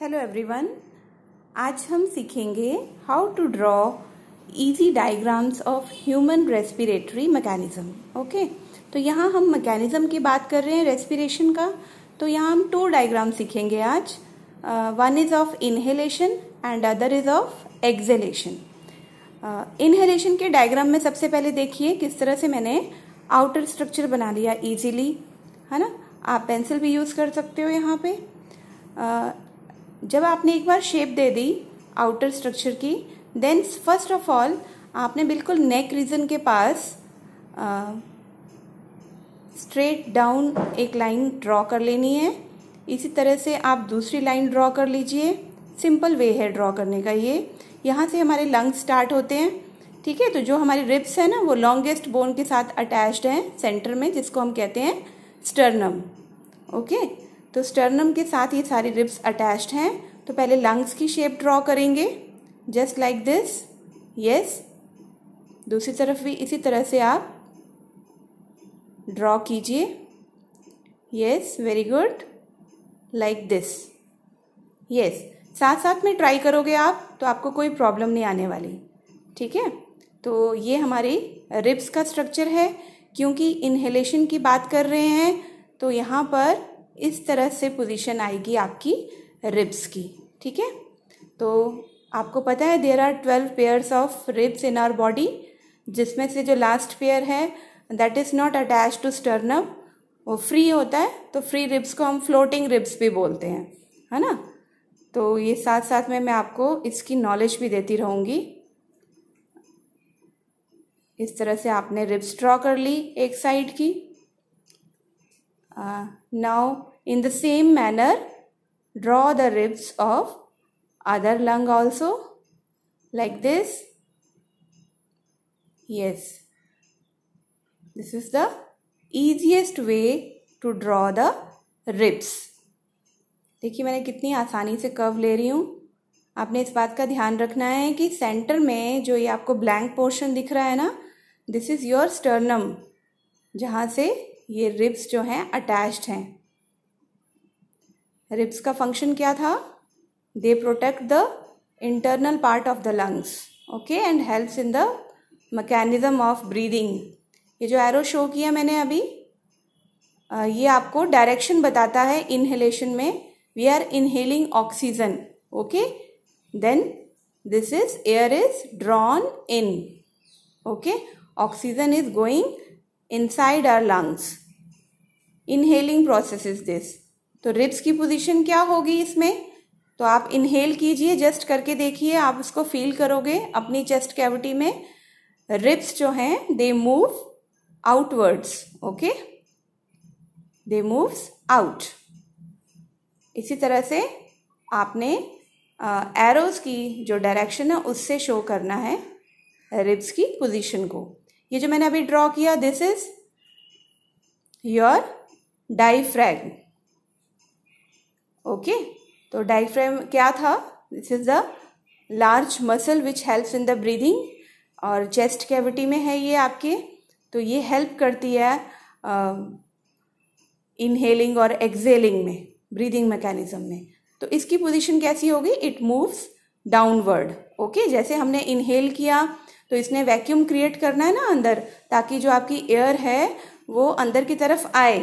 Hello everyone आज हम सीखेंगे how to draw easy diagrams of human respiratory mechanism okay तो यहाँ हम मैकेनिज्म की बात कर रहे हैं रेस्पिरेशन का तो यहाँ हम टू डायग्राम सीखेंगे आज one is of inhalation and other is of exhalation inhalation के डायग्राम में सबसे पहले देखिए किस तरह से मैंने आउटर स्ट्रक्चर बना लिया इजीली है ना आप पेंसिल भी यूज़ कर सकते हो यहाँ पे uh, जब आपने एक बार शेप दे दी आउटर स्ट्रक्चर की देन फर्स्ट ऑफ ऑल आपने बिल्कुल नेक रीजन के पास स्ट्रेट डाउन एक लाइन ड्रॉ कर लेनी है इसी तरह से आप दूसरी लाइन ड्रॉ कर लीजिए सिंपल वे है ड्रॉ करने का ये यहाँ से हमारे लंग्स स्टार्ट होते हैं ठीक है तो जो हमारी रिब्स है ना वो लॉन्गेस्ट बोन के साथ अटैच्ड हैं सेंटर में जिसको हम कहते हैं स्टर्नम ओके तो स्टर्नम के साथ ये सारी रिब्स अटैच्ड हैं तो पहले लंग्स की शेप ड्रॉ करेंगे जस्ट लाइक दिस यस दूसरी तरफ भी इसी तरह से आप ड्रॉ कीजिए yes very good like this yes साथ साथ में ट्राई करोगे आप तो आपको कोई प्रॉब्लम नहीं आने वाली ठीक है तो ये हमारी रिब्स का स्ट्रक्चर है क्योंकि इन्हेलेशन की बात कर रहे हैं तो यहाँ पर इस तरह से पोजीशन आएगी आपकी रिब्स की ठीक है तो आपको पता है there are twelve pairs of ribs in our body जिसमें से जो लास्ट पेयर है that is not attach to sternum वो फ्री होता है तो फ्री रिब्स को हम फ्लोटिंग रिब्स भी बोलते हैं है ना तो ये साथ साथ में मैं आपको इसकी नॉलेज भी देती रहूँगी इस तरह से आपने रिब्स ड्रॉ कर ली एक साइड की Uh, now, in the same manner, draw the ribs of other lung also like this. Yes. This is the easiest way to draw the ribs. देखिए मैंने कितनी आसानी से कर्व ले रही हूँ आपने इस बात का ध्यान रखना है कि सेंटर में जो ये आपको ब्लैंक पोर्शन दिख रहा है ना दिस इज़ योर स्टर्नम जहाँ से ये रिब्स जो हैं अटैच्ड हैं रिब्स का फंक्शन क्या था they protect the internal part of the lungs okay and helps in the mechanism of breathing ये जो एरो शो किया मैंने अभी ये आपको डायरेक्शन बताता है इनहेलेशन में we are inhaling oxygen okay then this is air is drawn in okay oxygen is going inside our lungs inhaling process is this तो रिब्स की पोजीशन क्या होगी इसमें तो आप इनहेल कीजिए जस्ट करके देखिए आप उसको फील करोगे अपनी चेस्ट कैविटी में रिब्स जो हैं they move outwards okay they moves out इसी तरह से आपने एरोज़ की जो डायरेक्शन है उससे शो करना है रिब्स की पोजीशन को ये जो मैंने अभी ड्रॉ किया this is your diaphragm okay तो डाइफ्रैम क्या था this is the large muscle which helps in the breathing और चेस्ट कैविटी में है ये आपके तो ये हेल्प करती है इनहेलिंग um, और एक्सेलिंग में ब्रीदिंग मैकेनिज्म में तो इसकी पोजीशन कैसी होगी इट मूव्स डाउनवर्ड ओके जैसे हमने इनहेल किया तो इसने वैक्यूम क्रिएट करना है ना अंदर ताकि जो आपकी एयर है वो अंदर की तरफ आए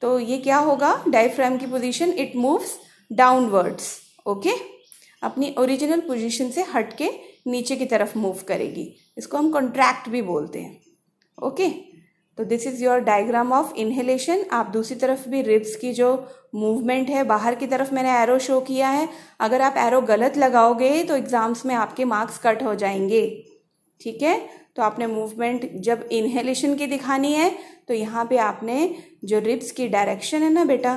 तो ये क्या होगा डायफ्राम की position it moves downwards okay अपनी ओरिजिनल पोजीशन से हट के नीचे की तरफ मूव करेगी इसको हम कॉन्ट्रैक्ट भी बोलते हैं ओके okay? तो this is your diagram of inhalation आप दूसरी तरफ भी रिब्स की जो मूवमेंट है बाहर की तरफ मैंने एरो शो किया है अगर आप एरो गलत लगाओगे तो एग्ज़ाम्स में आपके मार्क्स कट हो जाएंगे ठीक है तो आपने मूवमेंट जब इन्हेलेशन की दिखानी है तो यहाँ पे आपने जो रिब्स की डायरेक्शन है ना बेटा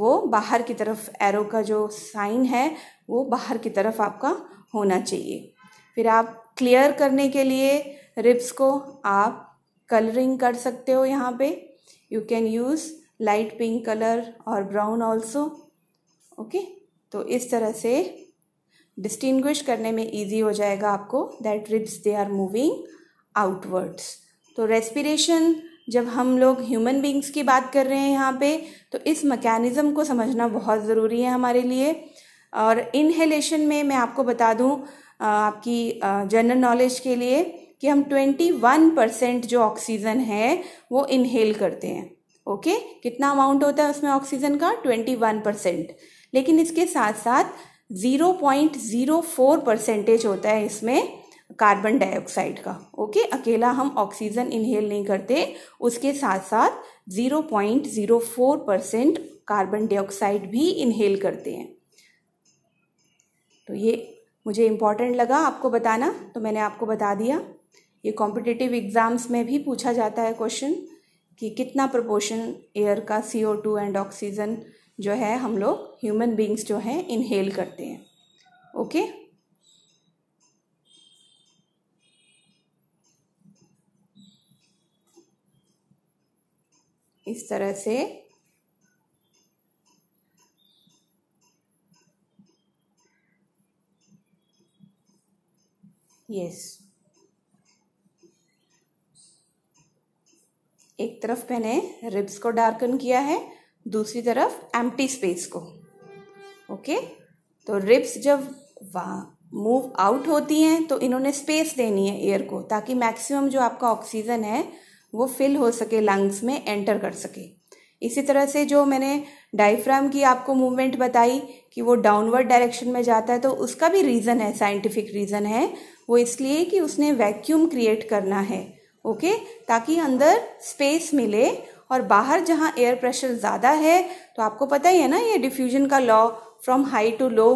वो बाहर की तरफ एरो का जो साइन है वो बाहर की तरफ आपका होना चाहिए फिर आप क्लियर करने के लिए रिब्स को आप कलरिंग कर सकते हो यहाँ पे you can use light pink colour और ब्राउन ऑल्सो ओके तो इस तरह से डिस्टिंग्विश करने में इजी हो जाएगा आपको that ribs they are moving outwards तो रेस्पिरेशन जब हम लोग ह्यूमन बींग्स की बात कर रहे हैं यहाँ पे तो इस मैकेनिज़्म को समझना बहुत ज़रूरी है हमारे लिए और इनहेलेशन में मैं आपको बता दूँ आपकी जनरल नॉलेज के लिए कि हम 21 परसेंट जो ऑक्सीजन है वो इनहेल करते हैं ओके कितना अमाउंट होता है उसमें ऑक्सीजन का 21 परसेंट लेकिन इसके साथ साथ 0.04 परसेंटेज होता है इसमें कार्बन डाइऑक्साइड का ओके okay? अकेला हम ऑक्सीजन इनहेल नहीं करते उसके साथ साथ 0.04 परसेंट कार्बन डाइऑक्साइड भी इनहेल करते हैं तो ये मुझे इम्पॉर्टेंट लगा आपको बताना तो मैंने आपको बता दिया ये कॉम्पिटिटिव एग्ज़ाम्स में भी पूछा जाता है क्वेश्चन कि कितना प्रपोर्शन एयर का C O two and oxygen जो है हम लोग ह्यूमन बींग्स जो हैं इनहेल करते हैं ओके इस तरह से यस yes. एक तरफ मैंने रिब्स को डार्कन किया है दूसरी तरफ एम्प्टी स्पेस को ओके तो रिब्स जब मूव आउट होती हैं तो इन्होंने स्पेस देनी है एयर को ताकि मैक्सिमम जो आपका ऑक्सीजन है वो फिल हो सके लंग्स में एंटर कर सके इसी तरह से जो मैंने डायफ्राम की आपको मूवमेंट बताई कि वो डाउनवर्ड डायरेक्शन में जाता है तो उसका भी रीज़न है साइंटिफिक रीज़न है वो इसलिए कि उसने वैक्यूम क्रिएट करना है ओके ताकि अंदर स्पेस मिले और बाहर जहाँ एयर प्रेशर ज़्यादा है तो आपको पता ही है ना ये डिफ्यूजन का law from high to low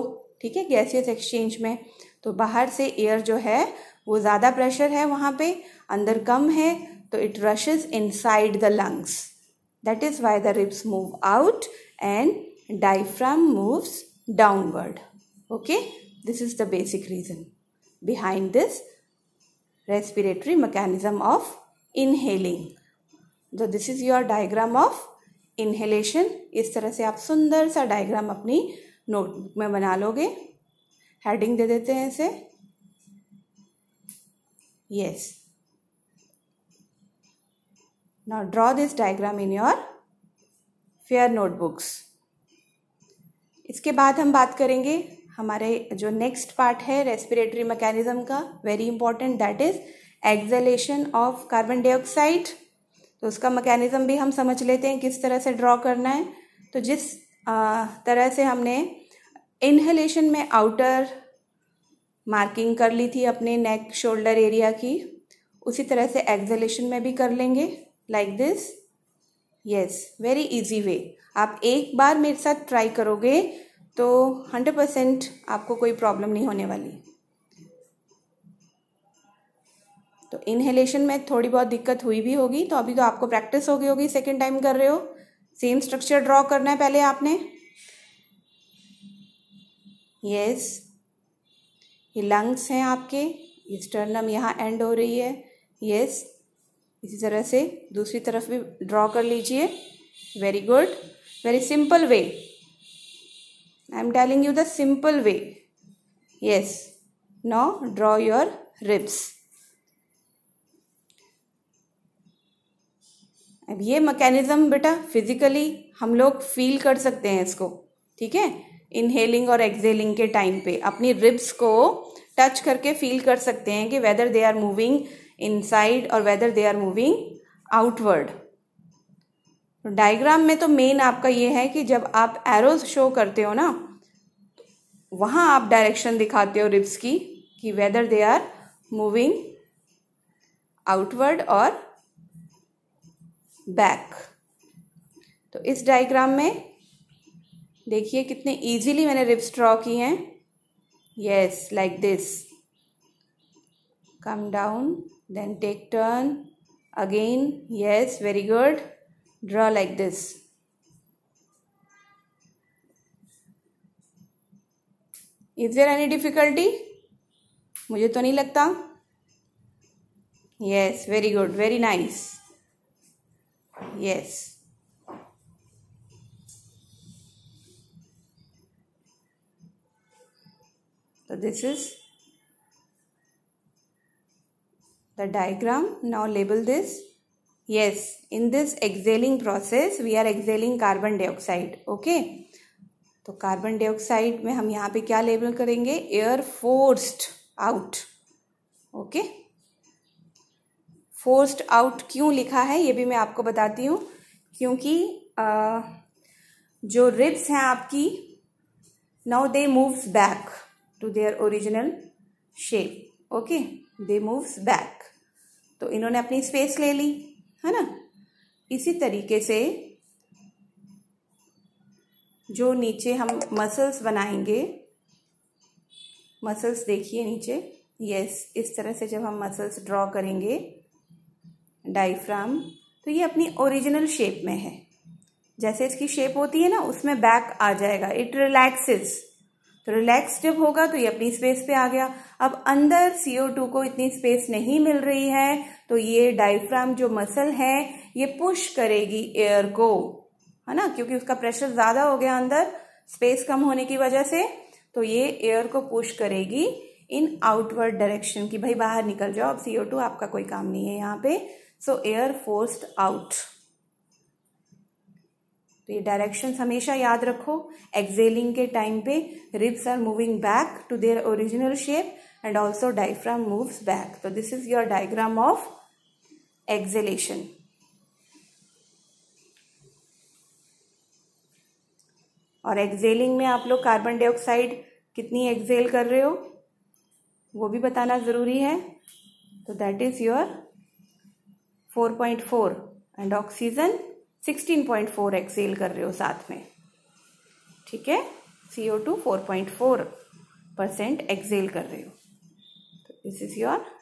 ठीक है गैसियस एक्सचेंज में तो बाहर से एयर जो है वो ज़्यादा प्रेशर है वहाँ पे अंदर कम है तो it rushes inside the lungs that is why the ribs move out and diaphragm moves downward okay this is the basic reason behind this respiratory mechanism of inhaling तो this is your diagram of inhalation इस तरह से आप सुंदर सा diagram अपनी notebook में बना लोगे हेडिंग दे देते हैं इसे yes now draw this diagram in your fair notebooks इसके बाद हम बात करेंगे हमारे जो नेक्स्ट पार्ट है रेस्पिरेटरी मैकेनिज्म का very important that is exhalation of carbon dioxide तो उसका मैकेनिज्म भी हम समझ लेते हैं किस तरह से ड्रॉ करना है तो जिस तरह से हमने इन्हेलेशन में आउटर मार्किंग कर ली थी अपने नेक शोल्डर एरिया की उसी तरह से एक्जलेशन में भी कर लेंगे like this yes very easy way आप एक बार मेरे साथ ट्राई करोगे तो हंड्रेड परसेंट आपको कोई प्रॉब्लम नहीं होने वाली तो इनहेलेशन में थोड़ी बहुत दिक्कत हुई भी होगी तो अभी तो आपको प्रैक्टिस हो गई होगी सेकेंड टाइम कर रहे हो सेम स्ट्रक्चर ड्रॉ करना है पहले आपने यस ये लंग्स हैं आपके ये स्टर्नम यहाँ एंड हो रही है यस इसी तरह से दूसरी तरफ भी ड्रॉ कर लीजिए very good very simple way I am telling you the simple way. Yes. Now draw your ribs. अब ये मैकेनिज्म बेटा फिजिकली हम लोग फील कर सकते हैं इसको ठीक है इनहेलिंग और एक्सेलिंग के टाइम पे अपनी रिब्स को टच करके फील कर सकते हैं कि whether they are moving inside और whether they are moving outward diagram में तो मेन आपका ये है कि जब आप एरोज शो करते हो ना वहाँ आप डायरेक्शन दिखाते हो रिब्स की कि whether they are moving outward और बैक तो इस डायग्राम में देखिए कितने इजीली मैंने रिब्स ड्रॉ की हैं yes like this come down then take turn again yes very good draw like this is there any difficulty मुझे तो नहीं लगता yes very good very nice yes तो this is the diagram now label this Yes, in this exhaling process we are exhaling carbon dioxide. Okay. तो carbon dioxide में हम यहाँ पे क्या लेबल करेंगे air forced out okay forced out क्यों लिखा है ये भी मैं आपको बताती हूँ क्योंकि आ, जो रिब्स हैं आपकी now they moves back to their original shape okay they moves back तो इन्होंने अपनी स्पेस ले ली है ना इसी तरीके से जो नीचे हम मसल्स बनाएंगे मसल्स देखिए नीचे यस इस तरह से जब हम मसल्स ड्रॉ करेंगे डाइफ्राम तो ये अपनी ओरिजिनल शेप में है जैसे इसकी शेप होती है ना उसमें बैक आ जाएगा इट रिलैक्सेस तो रिलैक्स जब होगा तो ये अपनी स्पेस पे आ गया अब अंदर CO2 को इतनी स्पेस नहीं मिल रही है तो ये डायफ्राम जो मसल है ये पुश करेगी एयर को है ना क्योंकि उसका प्रेशर ज़्यादा हो गया अंदर स्पेस कम होने की वजह से तो ये एयर को पुश करेगी इन आउटवर्ड डायरेक्शन की भाई बाहर निकल जाओ अब टू आपका कोई काम नहीं है यहाँ पे सो एयर फोर्स्ड आउट तो ये डायरेक्शन हमेशा याद रखो एक्सेलिंग के टाइम पे ribs are moving back to their original shape and also diaphragm moves back तो this is your diagram of exhalation और एक्सेलिंग में आप लोग कार्बन डाइऑक्साइड कितनी एक्सेल कर रहे हो वो भी बताना ज़रूरी है तो that is your 4.4 and oxygen sixteen point four exhale कर रहे हो साथ में ठीक है C O two four point four percent exhale कर रहे हो तो दिस इज योर